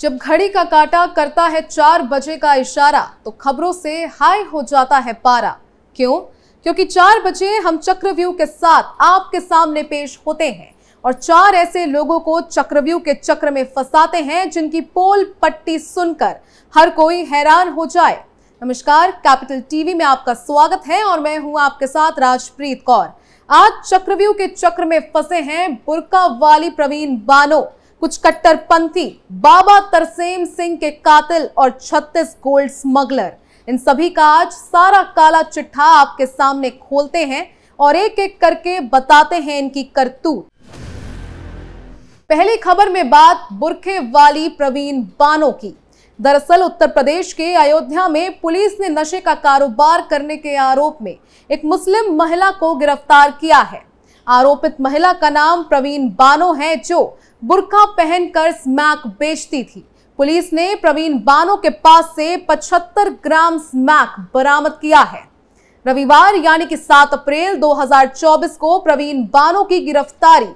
जब घड़ी का काटा करता है चार बजे का इशारा तो खबरों से हाई हो जाता है पारा क्यों क्योंकि चार बजे हम चक्रव्यूह के साथ आपके सामने पेश होते हैं और चार ऐसे लोगों को चक्रव्यूह के चक्र में फंसाते हैं जिनकी पोल पट्टी सुनकर हर कोई हैरान हो जाए नमस्कार कैपिटल टीवी में आपका स्वागत है और मैं हूं आपके साथ राजप्रीत कौर आज चक्रव्यूह के चक्र में फंसे हैं बुरका वाली प्रवीण बानो कुछ कट्टरपंथी बाबा तरसेम सिंह के कातिल और 36 गोल्ड स्मगलर इन सभी का आज सारा काला चिट्ठा आपके सामने खोलते हैं और एक एक करके बताते हैं इनकी करतूत पहली खबर में बात बुरखे वाली प्रवीण बानो की दरअसल उत्तर प्रदेश के अयोध्या में पुलिस ने नशे का कारोबार करने के आरोप में एक मुस्लिम महिला को गिरफ्तार किया है आरोपित महिला का नाम प्रवीण बानो है जो बुरका पहनकर स्मैक बेचती थी पुलिस ने प्रवीण बानो के पास से 75 ग्राम स्मैक बरामद किया है रविवार यानी कि 7 अप्रैल 2024 को प्रवीण बानो की गिरफ्तारी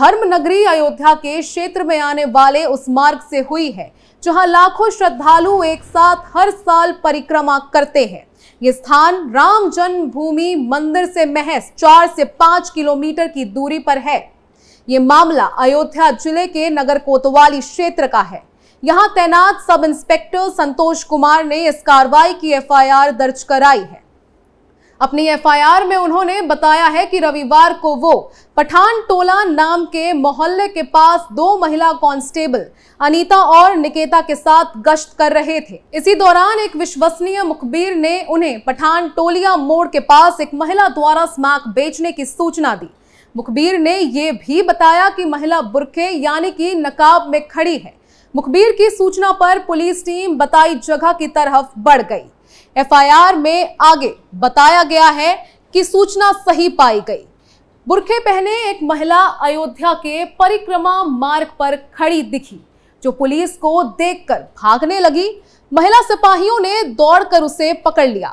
धर्मनगरी अयोध्या के क्षेत्र में आने वाले उस मार्ग से हुई है जहां लाखों श्रद्धालु एक साथ हर साल परिक्रमा करते हैं ये स्थान राम जन्मभूमि मंदिर से महज चार से पांच किलोमीटर की दूरी पर है ये मामला अयोध्या जिले के नगर कोतवाली क्षेत्र का है यहां तैनात सब इंस्पेक्टर संतोष कुमार ने इस कार्रवाई की एफआईआर दर्ज कराई है अपनी एफआईआर में उन्होंने बताया है कि रविवार को वो पठान टोला नाम के मोहल्ले के पास दो महिला कांस्टेबल अनीता और निकेता के साथ गश्त कर रहे थे इसी दौरान एक विश्वसनीय मुखबिर ने उन्हें पठान टोलिया मोड़ के पास एक महिला द्वारा स्मैक बेचने की सूचना दी मुखबिर ने यह भी बताया कि महिला बुरखे यानी कि नकाब में खड़ी है मुखबिर की सूचना पर पुलिस टीम बताई जगह की तरफ बढ़ गई एफआईआर में आगे बताया गया है कि सूचना सही पाई गई बुरखे पहने एक महिला अयोध्या के परिक्रमा मार्ग पर खड़ी दिखी जो पुलिस को देखकर भागने लगी महिला सिपाहियों ने दौड़कर उसे पकड़ लिया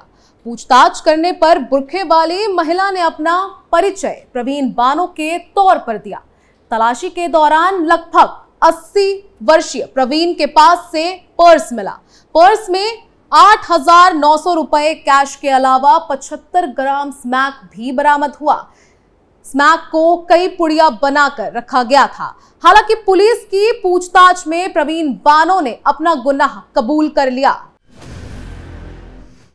पूछताछ करने पर बुरखे वाली महिला ने अपना परिचय प्रवीण बानो के तौर पर दिया तलाशी के दौरान लगभग 80 वर्षीय प्रवीण के पास से पर्स मिला पर्स में आठ हजार नौ सौ रुपए कैश के अलावा पचहत्तर ग्राम स्मैक भी बरामद हुआ स्मैक को कई पुड़िया बनाकर रखा गया था हालांकि पुलिस की पूछताछ में प्रवीण बानो ने अपना गुनाह कबूल कर लिया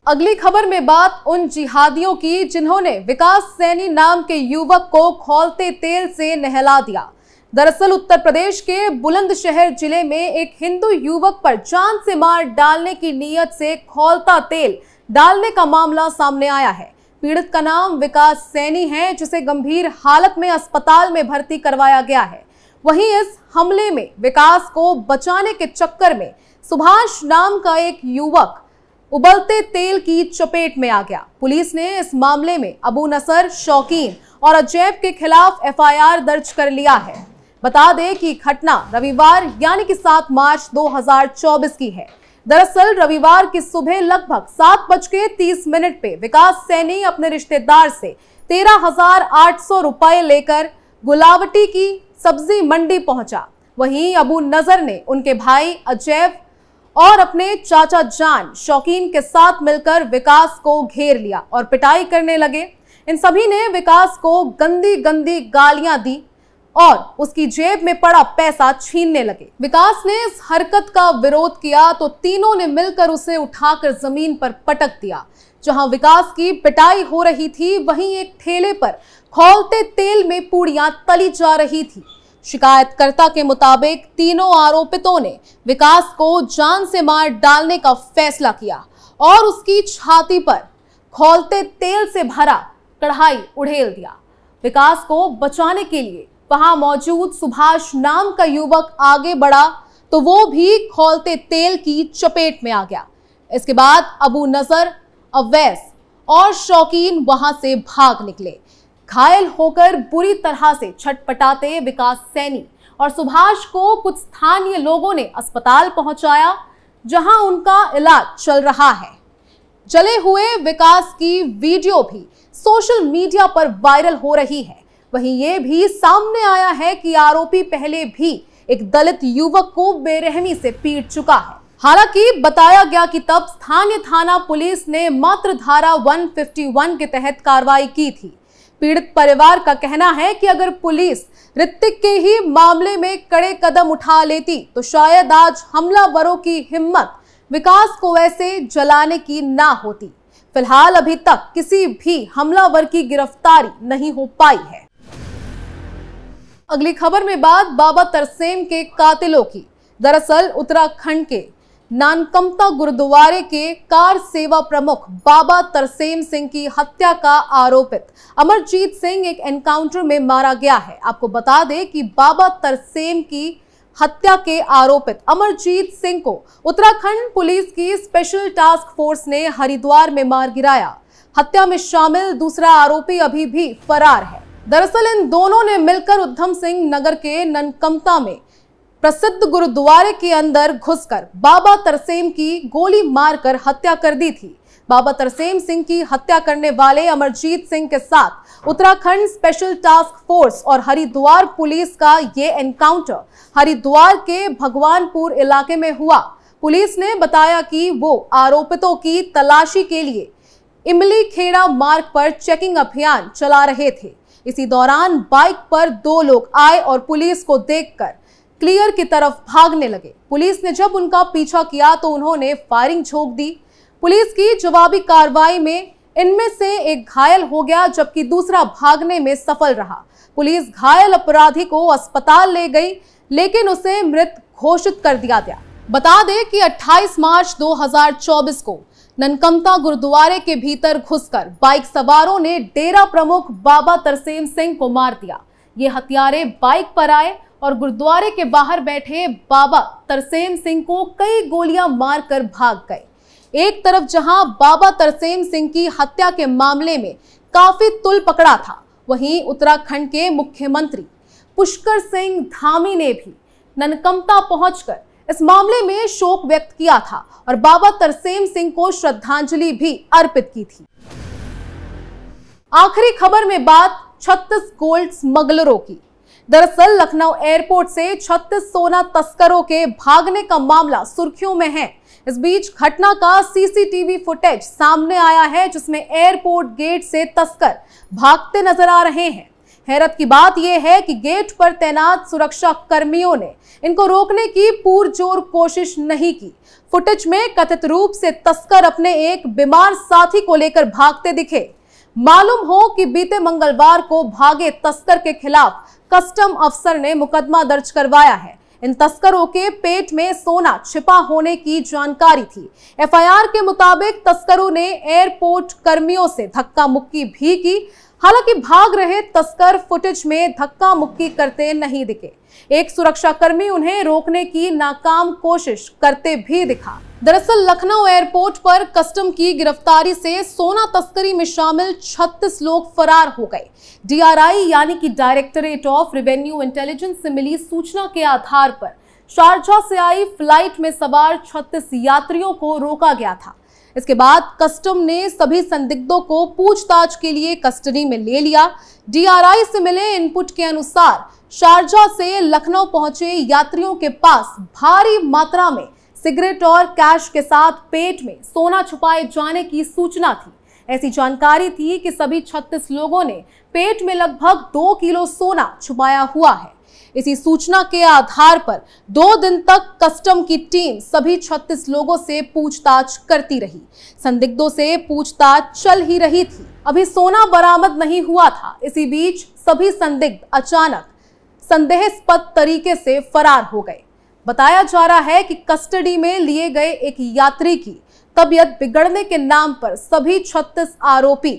अगली खबर में बात उन जिहादियों की जिन्होंने विकास सैनी नाम के युवक को खोलते तेल से नहला दिया दरअसल उत्तर प्रदेश के बुलंदशहर जिले में एक हिंदू युवक पर जान से मार डालने की नीयत से खोलता तेल डालने का मामला सामने आया है पीड़ित का नाम विकास सैनी है जिसे गंभीर हालत में अस्पताल में भर्ती करवाया गया है वहीं इस हमले में विकास को बचाने के चक्कर में सुभाष नाम का एक युवक उबलते तेल की चपेट में आ गया पुलिस ने इस मामले में अबू नसर शौकीन और अजैब के खिलाफ एफआईआर दर्ज कर लिया है बता दें कि घटना रविवार यानी कि 7 मार्च 2024 की है दरअसल रविवार की सुबह लगभग सात बज के तीस मिनट पे विकास सैनी अपने रिश्तेदार से तेरह हजार आठ सौ रुपए लेकर गुलावटी की सब्जी मंडी पहुंचा वहीं अबू नजर ने उनके भाई अजैव और अपने चाचा जान शौकीन के साथ मिलकर विकास को घेर लिया और पिटाई करने लगे इन सभी ने विकास को गंदी गंदी गालियां दी और उसकी जेब में पड़ा पैसा छीनने लगे विकास ने इस हरकत का विरोध किया तो तीनों ने मिलकर उसे उठाकर जमीन पर पटक दिया जहां विकास की पिटाई हो रही थी वहीं एक ठेले पर खोलते तेल में पूड़ियां तली जा रही थी शिकायतकर्ता के मुताबिक तीनों आरोपितों ने विकास को जान से मार डालने का फैसला किया और उसकी छाती पर खोलते तेल से भरा कढ़ाई उड़ेल दिया विकास को बचाने के लिए वहां मौजूद सुभाष नाम का युवक आगे बढ़ा तो वो भी खोलते तेल की चपेट में आ गया इसके बाद अबू नजर अवैस और शौकीन वहां से भाग निकले घायल होकर बुरी तरह से छटपटाते विकास सैनी और सुभाष को कुछ स्थानीय लोगों ने अस्पताल पहुंचाया जहां उनका इलाज चल रहा है जले हुए विकास की वीडियो भी सोशल मीडिया पर वायरल हो रही है वहीं ये भी सामने आया है कि आरोपी पहले भी एक दलित युवक को बेरहमी से पीट चुका है हालांकि बताया गया कि तब स्थानीय थाना पुलिस ने मात्र धारा 151 के तहत कार्रवाई की थी पीड़ित परिवार का कहना है कि अगर पुलिस ऋतिक के ही मामले में कड़े कदम उठा लेती तो शायद आज हमलावरों की हिम्मत विकास को ऐसे जलाने की ना होती फिलहाल अभी तक किसी भी हमलावर की गिरफ्तारी नहीं हो पाई है अगली खबर में बात बाबा तरसेम के कातिलों की दरअसल उत्तराखंड के नानकमता गुरुद्वारे के कार सेवा प्रमुख बाबा तरसेम सिंह की हत्या का आरोपित अमरजीत सिंह एक एनकाउंटर में मारा गया है आपको बता दें कि बाबा तरसेम की हत्या के आरोपित अमरजीत सिंह को उत्तराखंड पुलिस की स्पेशल टास्क फोर्स ने हरिद्वार में मार गिराया हत्या में शामिल दूसरा आरोपी अभी भी फरार है दरअसल इन दोनों ने मिलकर उधम सिंह नगर के ननकमता में प्रसिद्ध गुरुद्वारे के अंदर घुसकर बाबा तरसेम की गोली मारकर हत्या कर दी थी बाबा तरसेम सिंह की हत्या करने वाले अमरजीत सिंह के साथ उत्तराखंड स्पेशल टास्क फोर्स और हरिद्वार पुलिस का ये एनकाउंटर हरिद्वार के भगवानपुर इलाके में हुआ पुलिस ने बताया कि वो आरोपितों की तलाशी के लिए इमली खेड़ा मार्ग पर चेकिंग अभियान चला रहे थे इसी दौरान बाइक पर दो लोग आए और पुलिस को देखकर क्लियर की तरफ भागने लगे पुलिस ने जब उनका पीछा किया तो उन्होंने फायरिंग झोंक दी पुलिस की जवाबी कार्रवाई में इनमें से एक घायल हो गया जबकि दूसरा भागने में सफल रहा पुलिस घायल अपराधी को अस्पताल ले गई लेकिन उसे मृत घोषित कर दिया गया बता दें कि 28 मार्च 2024 को ननकमता गुरुद्वारे के भीतर घुसकर बाइक सवारों ने डेरा प्रमुख बाबा तरसेम सिंह को मार दिया ये हथियारे बाइक पर आए और गुरुद्वारे के बाहर बैठे बाबा तरसेम सिंह को कई गोलियां मारकर भाग गए एक तरफ जहां बाबा तरसेम सिंह की हत्या के मामले में काफी तुल पकड़ा था वहीं उत्तराखंड के मुख्यमंत्री पुष्कर सिंह धामी ने भी ननकमता पहुंचकर इस मामले में शोक व्यक्त किया था और बाबा तरसेम सिंह को श्रद्धांजलि भी अर्पित की थी आखिरी खबर में बात छत्तीस गोल्ड स्मगलरों की दरअसल लखनऊ एयरपोर्ट से 36 सोना तस्करों के भागने का मामला सुर्खियों में है इस बीच घटना का सीसीटीवी फुटेज सामने आया है जिसमें एयरपोर्ट गेट से तस्कर भागते नजर आ रहे हैं हैरत की बात यह है कि गेट पर तैनात सुरक्षा कर्मियों ने इनको रोकने की पुरजोर कोशिश नहीं की फुटेज में कथित रूप से तस्कर अपने एक बीमार साथी को लेकर भागते दिखे मालूम हो कि बीते मंगलवार को भागे तस्कर के खिलाफ कस्टम अफसर ने मुकदमा दर्ज करवाया है इन तस्करों के पेट में सोना छिपा होने की जानकारी थी एफआईआर के मुताबिक तस्करों ने एयरपोर्ट कर्मियों से धक्का मुक्की भी की हालांकि भाग रहे तस्कर फुटेज में धक्का मुक्की करते नहीं दिखे एक सुरक्षाकर्मी उन्हें रोकने की नाकाम कोशिश करते भी दिखा दरअसल लखनऊ एयरपोर्ट पर कस्टम की गिरफ्तारी से सोना तस्करी में शामिल 36 लोग फरार हो गए डीआरआई यानी कि डायरेक्टरेट ऑफ रेवेन्यू इंटेलिजेंस से मिली सूचना के आधार पर शारजा से आई फ्लाइट में सवार 36 यात्रियों को रोका गया था इसके बाद कस्टम ने सभी संदिग्धों को पूछताछ के लिए कस्टडी में ले लिया डीआरआई से मिले इनपुट के अनुसार शारजा से लखनऊ पहुंचे यात्रियों के पास भारी मात्रा में सिगरेट और कैश के साथ पेट में सोना छुपाए जाने की सूचना थी ऐसी जानकारी थी कि सभी 36 लोगों ने पेट में लगभग दो किलो सोना छुपाया हुआ है इसी सूचना के आधार पर दो दिन तक कस्टम की टीम सभी 36 लोगों से पूछताछ करती रही संदिग्धों से पूछताछ चल ही रही थी अभी सोना बरामद नहीं हुआ था इसी बीच सभी संदिग्ध अचानक संदेहस्पद तरीके से फरार हो गए बताया जा रहा है कि कस्टडी में लिए गए एक यात्री की तबियत बिगड़ने के नाम पर सभी 36 आरोपी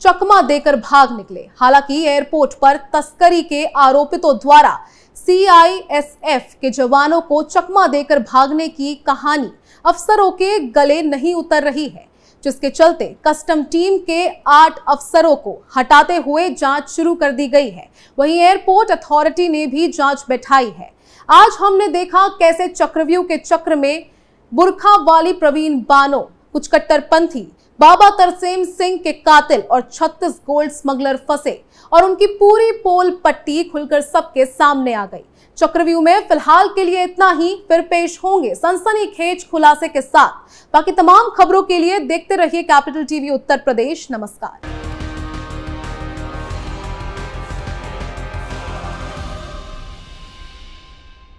चकमा देकर भाग निकले हालांकि एयरपोर्ट पर तस्करी के आरोपितों द्वारा सीआईएसएफ के जवानों को चकमा देकर भागने की कहानी अफसरों के गले नहीं उतर रही है जिसके चलते कस्टम टीम के आठ अफसरों को हटाते हुए जांच शुरू कर दी गई है वहीं एयरपोर्ट अथॉरिटी ने भी जांच बैठाई है आज हमने देखा कैसे चक्रव्यूह के चक्र में बुरखा वाली प्रवीण बानो कुछ कट्टरपंथी बाबा तरसेम सिंह के कातिल और 36 गोल्ड स्मगलर फंसे और उनकी पूरी पोल पट्टी खुलकर सबके सामने आ गई चक्रव्यू में फिलहाल के लिए इतना ही फिर पेश होंगे सनसनी खेज खुलासे के साथ बाकी तमाम खबरों के लिए देखते रहिए कैपिटल टीवी उत्तर प्रदेश नमस्कार